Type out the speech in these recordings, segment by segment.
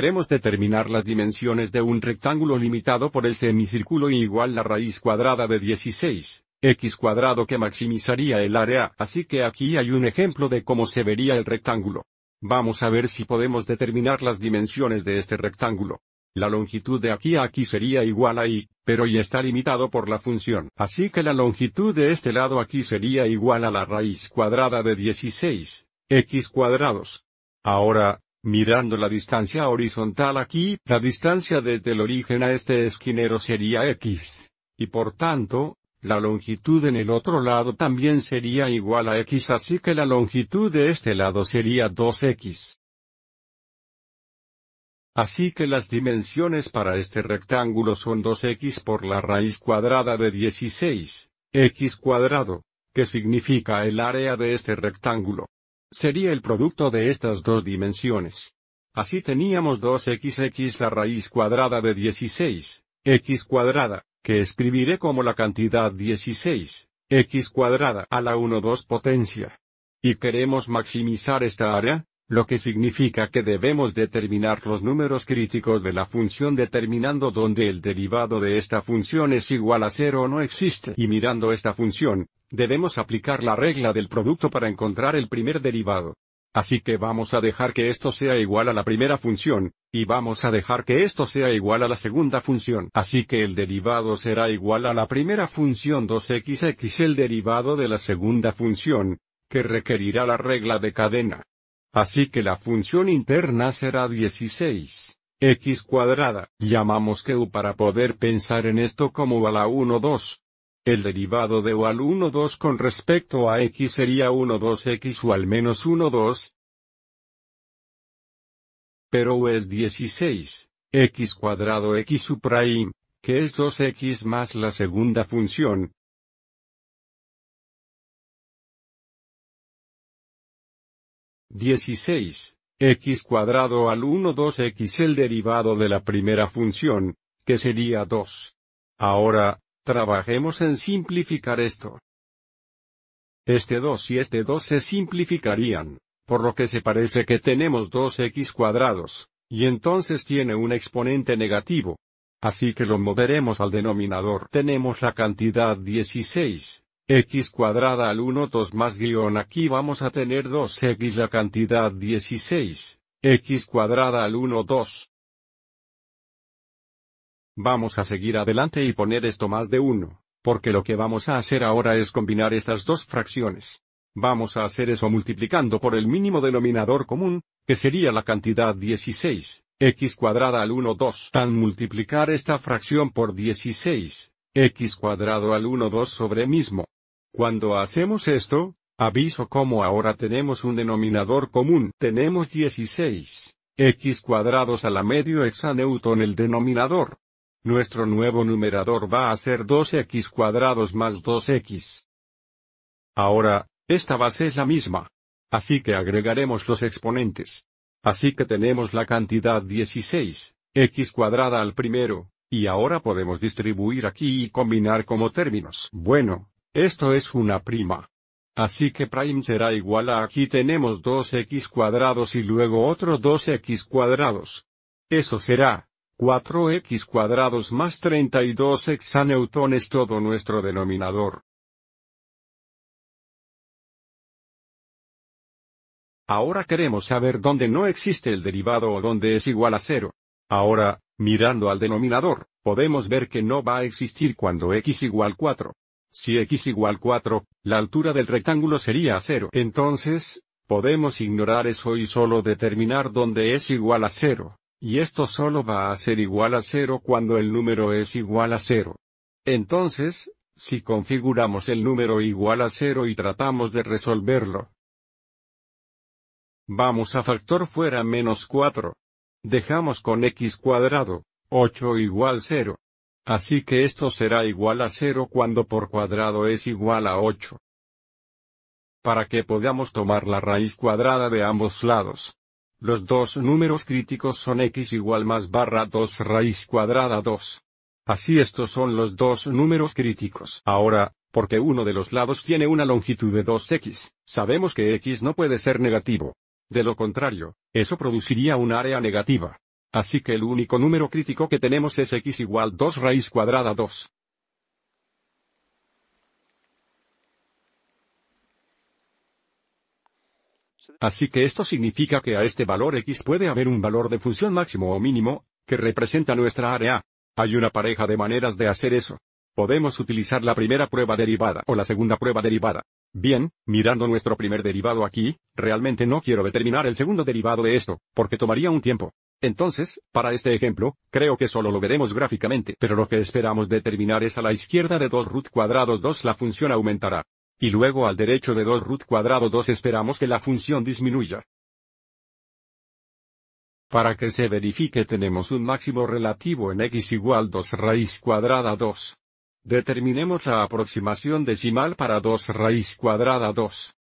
Queremos determinar las dimensiones de un rectángulo limitado por el semicírculo y igual la raíz cuadrada de 16, x cuadrado que maximizaría el área, así que aquí hay un ejemplo de cómo se vería el rectángulo. Vamos a ver si podemos determinar las dimensiones de este rectángulo. La longitud de aquí a aquí sería igual a y, pero y está limitado por la función. Así que la longitud de este lado aquí sería igual a la raíz cuadrada de 16, x cuadrados. Ahora, Mirando la distancia horizontal aquí, la distancia desde el origen a este esquinero sería x. Y por tanto, la longitud en el otro lado también sería igual a x así que la longitud de este lado sería 2x. Así que las dimensiones para este rectángulo son 2x por la raíz cuadrada de 16, x cuadrado, que significa el área de este rectángulo sería el producto de estas dos dimensiones. Así teníamos 2xx la raíz cuadrada de 16, x cuadrada, que escribiré como la cantidad 16, x cuadrada a la 1 2 potencia. Y queremos maximizar esta área, lo que significa que debemos determinar los números críticos de la función determinando donde el derivado de esta función es igual a cero o no existe y mirando esta función, Debemos aplicar la regla del producto para encontrar el primer derivado. Así que vamos a dejar que esto sea igual a la primera función, y vamos a dejar que esto sea igual a la segunda función. Así que el derivado será igual a la primera función 2xx el derivado de la segunda función, que requerirá la regla de cadena. Así que la función interna será 16 x cuadrada. Llamamos que u para poder pensar en esto como a la 1 2. El derivado de u al 1 2 con respecto a x sería 1 2 x u al menos 1 2. Pero u es 16, x cuadrado x u prime, que es 2x más la segunda función, 16, x cuadrado al 1 2x el derivado de la primera función, que sería 2. Ahora, Trabajemos en simplificar esto. Este 2 y este 2 se simplificarían, por lo que se parece que tenemos 2x cuadrados, y entonces tiene un exponente negativo. Así que lo moveremos al denominador. Tenemos la cantidad 16, x cuadrada al 1 2 más guión aquí vamos a tener 2x la cantidad 16, x cuadrada al 1 2. Vamos a seguir adelante y poner esto más de 1, porque lo que vamos a hacer ahora es combinar estas dos fracciones. Vamos a hacer eso multiplicando por el mínimo denominador común, que sería la cantidad 16, x cuadrada al 1 2. Tan multiplicar esta fracción por 16, x cuadrado al 1 2 sobre mismo. Cuando hacemos esto, aviso como ahora tenemos un denominador común. Tenemos 16, x cuadrados a la medio en el denominador. Nuestro nuevo numerador va a ser 2x cuadrados más 2x. Ahora, esta base es la misma. Así que agregaremos los exponentes. Así que tenemos la cantidad 16, x cuadrada al primero, y ahora podemos distribuir aquí y combinar como términos. Bueno, esto es una prima. Así que prime será igual a aquí tenemos 2x cuadrados y luego otro 2x cuadrados. Eso será, 4x cuadrados más 32 hexaneutones es todo nuestro denominador. Ahora queremos saber dónde no existe el derivado o dónde es igual a cero. Ahora, mirando al denominador, podemos ver que no va a existir cuando x igual 4. Si x igual 4, la altura del rectángulo sería cero. Entonces, podemos ignorar eso y solo determinar dónde es igual a cero. Y esto solo va a ser igual a cero cuando el número es igual a cero. Entonces, si configuramos el número igual a cero y tratamos de resolverlo, vamos a factor fuera menos 4. Dejamos con x cuadrado, 8 igual 0. Así que esto será igual a 0 cuando por cuadrado es igual a 8. Para que podamos tomar la raíz cuadrada de ambos lados, los dos números críticos son x igual más barra 2 raíz cuadrada 2. Así estos son los dos números críticos. Ahora, porque uno de los lados tiene una longitud de 2x, sabemos que x no puede ser negativo. De lo contrario, eso produciría un área negativa. Así que el único número crítico que tenemos es x igual 2 raíz cuadrada 2. Así que esto significa que a este valor x puede haber un valor de función máximo o mínimo, que representa nuestra área. Hay una pareja de maneras de hacer eso. Podemos utilizar la primera prueba derivada o la segunda prueba derivada. Bien, mirando nuestro primer derivado aquí, realmente no quiero determinar el segundo derivado de esto, porque tomaría un tiempo. Entonces, para este ejemplo, creo que solo lo veremos gráficamente, pero lo que esperamos determinar es a la izquierda de 2 root cuadrados 2 la función aumentará. Y luego al derecho de 2 root cuadrado 2 esperamos que la función disminuya. Para que se verifique tenemos un máximo relativo en x igual 2 raíz cuadrada 2. Determinemos la aproximación decimal para 2 raíz cuadrada 2.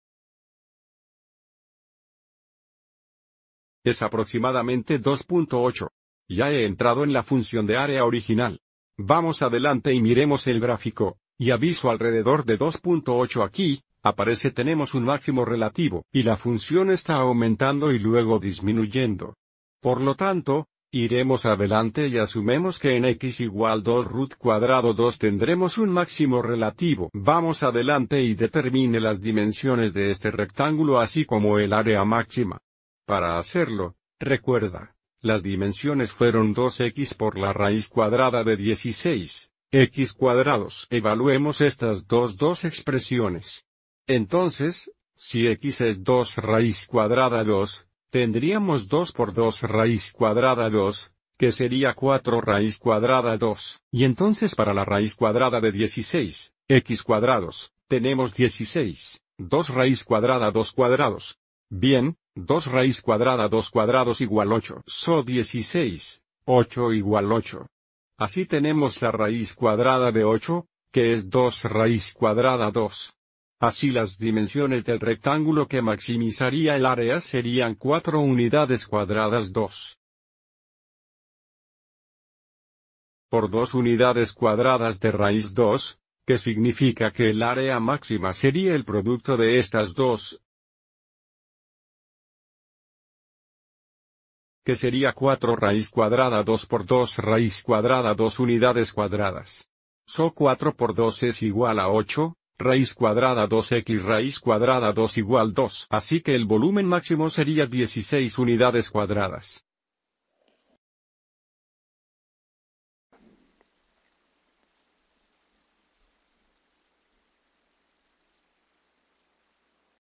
Es aproximadamente 2.8. Ya he entrado en la función de área original. Vamos adelante y miremos el gráfico y aviso alrededor de 2.8 aquí, aparece tenemos un máximo relativo, y la función está aumentando y luego disminuyendo. Por lo tanto, iremos adelante y asumemos que en x igual 2 root cuadrado 2 tendremos un máximo relativo. Vamos adelante y determine las dimensiones de este rectángulo así como el área máxima. Para hacerlo, recuerda, las dimensiones fueron 2x por la raíz cuadrada de 16, x cuadrados. Evaluemos estas dos dos expresiones. Entonces, si x es 2 raíz cuadrada 2, tendríamos 2 por 2 raíz cuadrada 2, que sería 4 raíz cuadrada 2. Y entonces para la raíz cuadrada de 16, x cuadrados, tenemos 16, 2 raíz cuadrada 2 cuadrados. Bien, 2 raíz cuadrada 2 cuadrados igual 8. So 16, 8 igual 8. Así tenemos la raíz cuadrada de 8, que es 2 raíz cuadrada 2. Así las dimensiones del rectángulo que maximizaría el área serían 4 unidades cuadradas 2. Por 2 unidades cuadradas de raíz 2, que significa que el área máxima sería el producto de estas dos, que sería 4 raíz cuadrada 2 por 2 raíz cuadrada 2 unidades cuadradas. So 4 por 2 es igual a 8, raíz cuadrada 2x raíz cuadrada 2 igual 2. Así que el volumen máximo sería 16 unidades cuadradas.